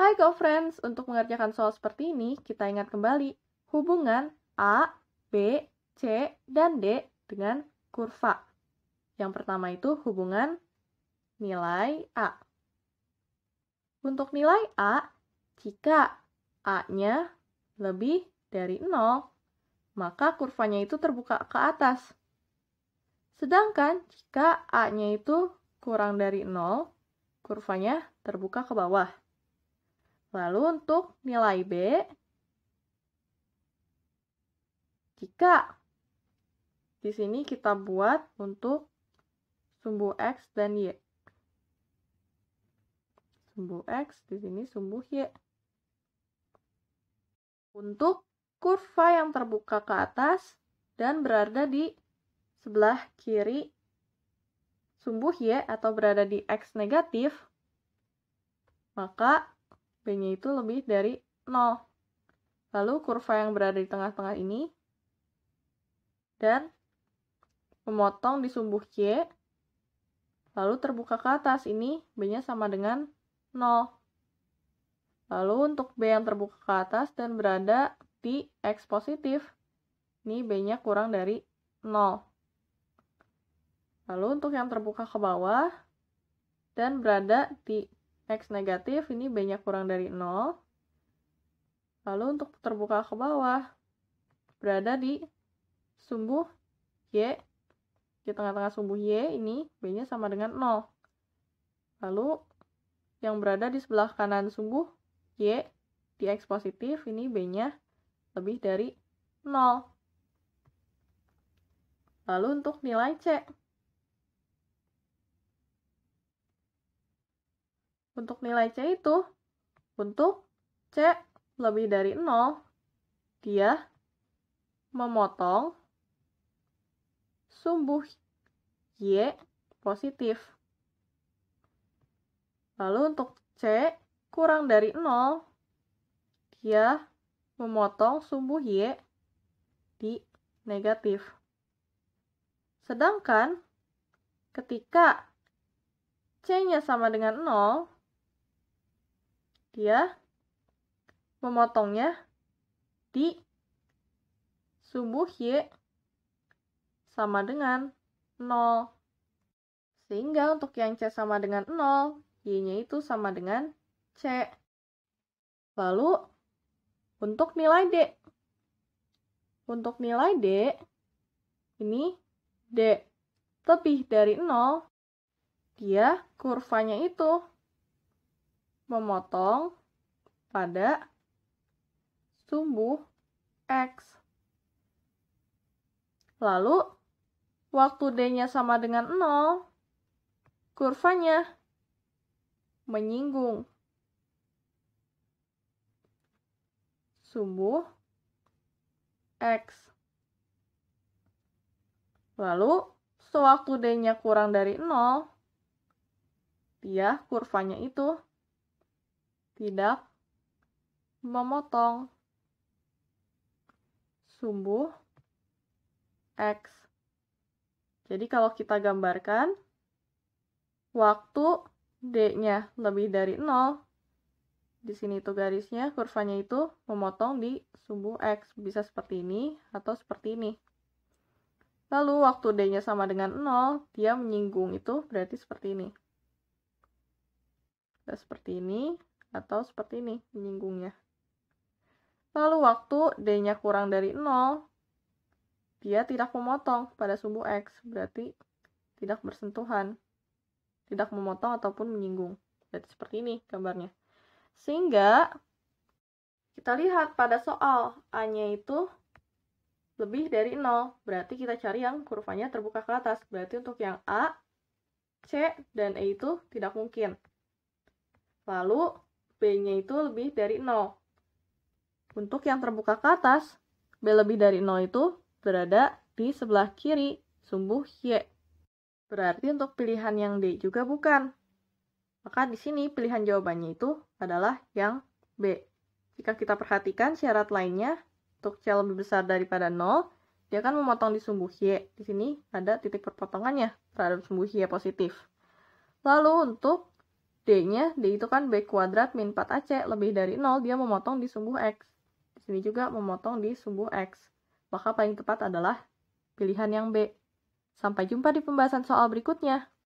Hai girlfriends, untuk mengerjakan soal seperti ini, kita ingat kembali hubungan A, B, C, dan D dengan kurva. Yang pertama itu hubungan nilai A. Untuk nilai A, jika A-nya lebih dari 0, maka kurvanya itu terbuka ke atas. Sedangkan jika A-nya itu kurang dari 0, kurvanya terbuka ke bawah. Lalu untuk nilai B, jika di sini kita buat untuk sumbu X dan Y. Sumbu X, di sini sumbu Y. Untuk kurva yang terbuka ke atas dan berada di sebelah kiri sumbu Y atau berada di X negatif, maka b-nya itu lebih dari 0. Lalu kurva yang berada di tengah-tengah ini dan memotong di sumbu Y, lalu terbuka ke atas. Ini B-nya sama dengan 0. Lalu untuk B yang terbuka ke atas dan berada di X positif, ini B-nya kurang dari 0. Lalu untuk yang terbuka ke bawah dan berada di X negatif ini B-nya kurang dari 0. Lalu untuk terbuka ke bawah, berada di sumbu Y. Di tengah-tengah sumbu Y ini B-nya sama dengan 0. Lalu yang berada di sebelah kanan sumbu Y di X positif ini B-nya lebih dari 0. Lalu untuk nilai C, Untuk nilai C itu, untuk C lebih dari 0, dia memotong sumbu Y positif. Lalu untuk C kurang dari 0, dia memotong sumbu Y di negatif. Sedangkan ketika C-nya sama dengan 0, dia memotongnya di subuh Y sama dengan 0. Sehingga untuk yang C sama dengan 0, Y-nya itu sama dengan C. Lalu, untuk nilai D. Untuk nilai D, ini D lebih dari 0, dia kurvanya itu memotong pada sumbu X. Lalu, waktu D-nya sama dengan 0, kurvanya menyinggung sumbu X. Lalu, sewaktu D-nya kurang dari 0, dia kurvanya itu tidak memotong sumbu X. Jadi kalau kita gambarkan, waktu D-nya lebih dari 0, di sini itu garisnya, kurvanya itu memotong di sumbu X. Bisa seperti ini atau seperti ini. Lalu waktu D-nya sama dengan 0, dia menyinggung itu berarti seperti ini. seperti ini, atau seperti ini menyinggungnya. Lalu waktu D-nya kurang dari 0, dia tidak memotong pada sumbu X, berarti tidak bersentuhan, tidak memotong ataupun menyinggung. Jadi seperti ini gambarnya. Sehingga kita lihat pada soal A-nya itu lebih dari 0, berarti kita cari yang kurvanya terbuka ke atas. Berarti untuk yang A, C, dan E itu tidak mungkin. Lalu B-nya itu lebih dari 0. Untuk yang terbuka ke atas, B lebih dari 0 itu berada di sebelah kiri sumbu Y. Berarti untuk pilihan yang D juga bukan. Maka di sini pilihan jawabannya itu adalah yang B. Jika kita perhatikan syarat lainnya, untuk C lebih besar daripada 0, dia akan memotong di sumbu Y. Di sini ada titik perpotongannya terhadap sumbu Y positif. Lalu untuk D-nya, D itu kan B kuadrat min 4AC lebih dari 0, dia memotong di sumbu X. Di sini juga memotong di sumbu X. Maka paling tepat adalah pilihan yang B. Sampai jumpa di pembahasan soal berikutnya.